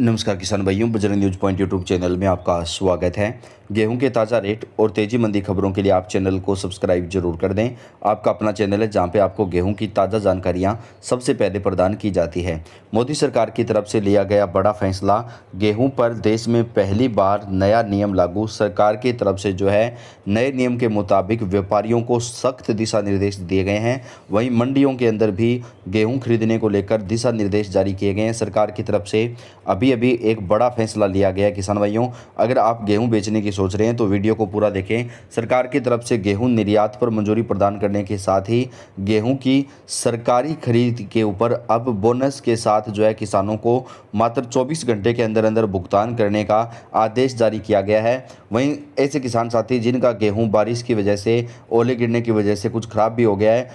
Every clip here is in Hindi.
नमस्कार किसान भाइयों Bajrang news point YouTube channel में आपका स्वागत है गेहूं के ताज़ा रेट और तेजी मंदी खबरों के लिए आप चैनल को सब्सक्राइब जरूर कर दें आपका अपना चैनल है जहां पे आपको गेहूं की ताज़ा जानकारियां सबसे पहले प्रदान की जाती है मोदी सरकार की तरफ से लिया गया बड़ा फैसला गेहूँ पर देश में पहली बार नया नियम लागू सरकार की तरफ से जो है नए नियम के मुताबिक व्यापारियों को सख्त दिशा निर्देश दिए गए हैं वहीं मंडियों के अंदर भी गेहूँ खरीदने को लेकर दिशा निर्देश जारी किए गए हैं सरकार की तरफ से अभी अभी अभी एक बड़ा फैसला लिया गया किसान भाइयों अगर आप गेहूं बेचने की सोच रहे हैं तो वीडियो को पूरा देखें सरकार की तरफ से गेहूं निर्यात पर मंजूरी प्रदान करने के साथ ही गेहूं की सरकारी खरीद के ऊपर अब बोनस के साथ जो है किसानों को मात्र चौबीस घंटे के अंदर अंदर भुगतान करने का आदेश जारी किया गया है वहीं ऐसे किसान साथी जिनका गेहूँ बारिश की वजह से ओले गिरने की वजह से कुछ खराब भी हो गया है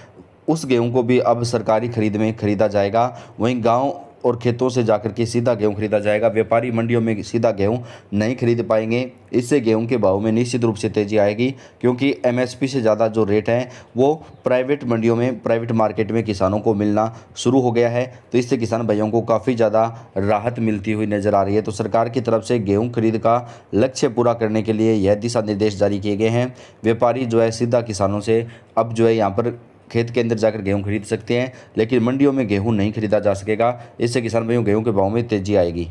उस गेहूं को भी अब सरकारी खरीद में खरीदा जाएगा वहीं गांव और खेतों से जाकर के सीधा गेहूं खरीदा जाएगा व्यापारी मंडियों में सीधा गेहूं नहीं खरीद पाएंगे इससे गेहूं के भाव में निश्चित रूप से तेज़ी आएगी क्योंकि एमएसपी से ज़्यादा जो रेट हैं वो प्राइवेट मंडियों में प्राइवेट मार्केट में किसानों को मिलना शुरू हो गया है तो इससे किसान भाइयों को काफ़ी ज़्यादा राहत मिलती हुई नज़र आ रही है तो सरकार की तरफ से गेहूँ खरीद का लक्ष्य पूरा करने के लिए यह दिशा निर्देश जारी किए गए हैं व्यापारी जो है सीधा किसानों से अब जो है यहाँ पर खेत के अंदर जाकर गेहूं खरीद सकते हैं लेकिन मंडियों में गेहूं नहीं खरीदा जा सकेगा इससे किसान भाइयों गेहूं के भाव में तेजी आएगी